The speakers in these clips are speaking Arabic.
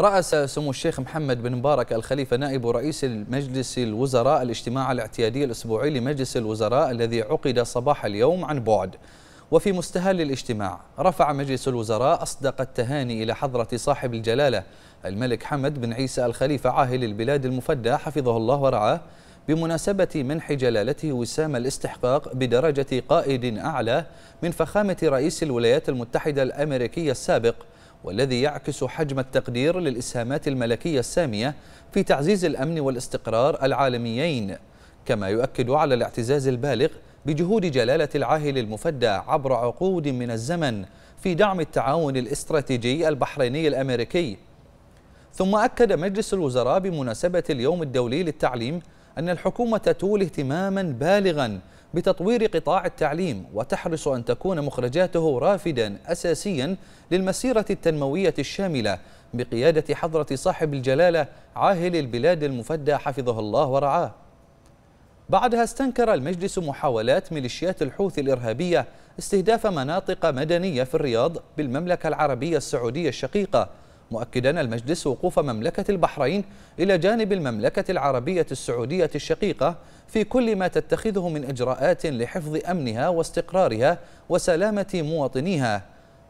رأس سمو الشيخ محمد بن مبارك الخليفة نائب رئيس مجلس الوزراء الاجتماع الاعتيادي الأسبوعي لمجلس الوزراء الذي عقد صباح اليوم عن بعد وفي مستهل الاجتماع رفع مجلس الوزراء أصدق التهاني إلى حضرة صاحب الجلالة الملك حمد بن عيسى الخليفة عاهل البلاد المفدى حفظه الله ورعاه بمناسبة منح جلالته وسام الاستحقاق بدرجة قائد أعلى من فخامة رئيس الولايات المتحدة الأمريكية السابق والذي يعكس حجم التقدير للإسهامات الملكية السامية في تعزيز الأمن والاستقرار العالميين كما يؤكد على الاعتزاز البالغ بجهود جلالة العاهل المفدى عبر عقود من الزمن في دعم التعاون الاستراتيجي البحريني الأمريكي ثم أكد مجلس الوزراء بمناسبة اليوم الدولي للتعليم أن الحكومة تولي اهتماما بالغا بتطوير قطاع التعليم وتحرص أن تكون مخرجاته رافدا أساسيا للمسيرة التنموية الشاملة بقيادة حضرة صاحب الجلالة عاهل البلاد المفدى حفظه الله ورعاه بعدها استنكر المجلس محاولات ميليشيات الحوثي الإرهابية استهداف مناطق مدنية في الرياض بالمملكة العربية السعودية الشقيقة مؤكدا المجلس وقوف مملكة البحرين إلى جانب المملكة العربية السعودية الشقيقة في كل ما تتخذه من إجراءات لحفظ أمنها واستقرارها وسلامة مواطنيها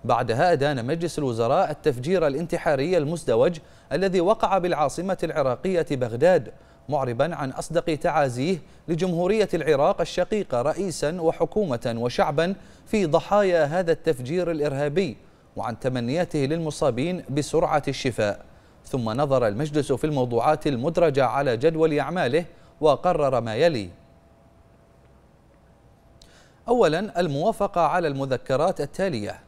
بعدها أدان مجلس الوزراء التفجير الانتحاري المزدوج الذي وقع بالعاصمة العراقية بغداد معربا عن أصدق تعازيه لجمهورية العراق الشقيقة رئيسا وحكومة وشعبا في ضحايا هذا التفجير الإرهابي وعن تمنياته للمصابين بسرعة الشفاء ثم نظر المجلس في الموضوعات المدرجة على جدول أعماله وقرر ما يلي أولا الموافقة على المذكرات التالية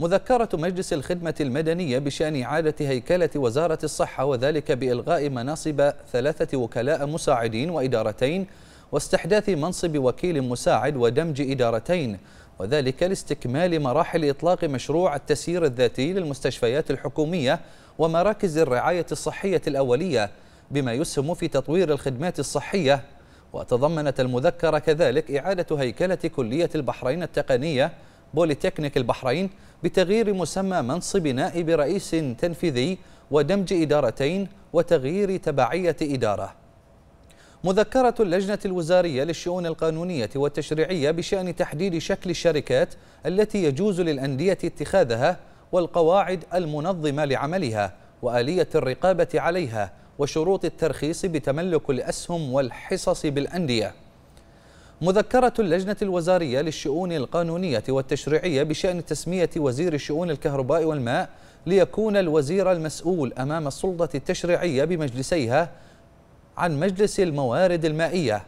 مذكرة مجلس الخدمة المدنية بشأن إعادة هيكلة وزارة الصحة وذلك بإلغاء مناصب ثلاثة وكلاء مساعدين وإدارتين واستحداث منصب وكيل مساعد ودمج إدارتين وذلك لاستكمال مراحل إطلاق مشروع التسيير الذاتي للمستشفيات الحكومية ومراكز الرعاية الصحية الأولية بما يسهم في تطوير الخدمات الصحية وتضمنت المذكرة كذلك إعادة هيكلة كلية البحرين التقنية بوليتكنيك البحرين بتغيير مسمى منصب نائب رئيس تنفيذي ودمج إدارتين وتغيير تبعية إدارة مذكرة اللجنة الوزارية للشؤون القانونية والتشريعية بشأن تحديد شكل الشركات التي يجوز للأندية اتخاذها والقواعد المنظمة لعملها وآلية الرقابة عليها وشروط الترخيص بتملك الأسهم والحصص بالأندية مذكرة اللجنة الوزارية للشؤون القانونية والتشريعية بشأن تسمية وزير الشؤون الكهرباء والماء ليكون الوزير المسؤول أمام السلطة التشريعية بمجلسيها عن مجلس الموارد المائية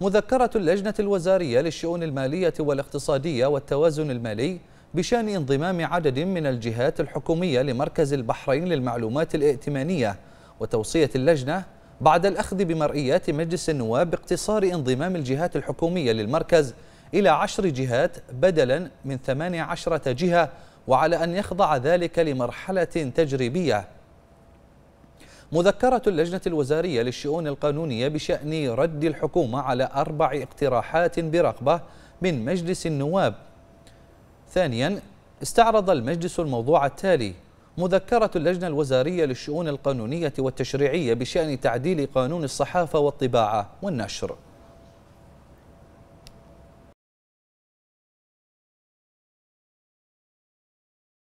مذكرة اللجنة الوزارية للشؤون المالية والاقتصادية والتوازن المالي بشأن انضمام عدد من الجهات الحكومية لمركز البحرين للمعلومات الائتمانية وتوصية اللجنة بعد الأخذ بمرئيات مجلس النواب باقتصار انضمام الجهات الحكومية للمركز إلى عشر جهات بدلا من ثمان عشرة جهة وعلى أن يخضع ذلك لمرحلة تجريبية مذكرة اللجنة الوزارية للشؤون القانونية بشأن رد الحكومة على أربع اقتراحات برغبة من مجلس النواب ثانيا استعرض المجلس الموضوع التالي مذكرة اللجنة الوزارية للشؤون القانونية والتشريعية بشأن تعديل قانون الصحافة والطباعة والنشر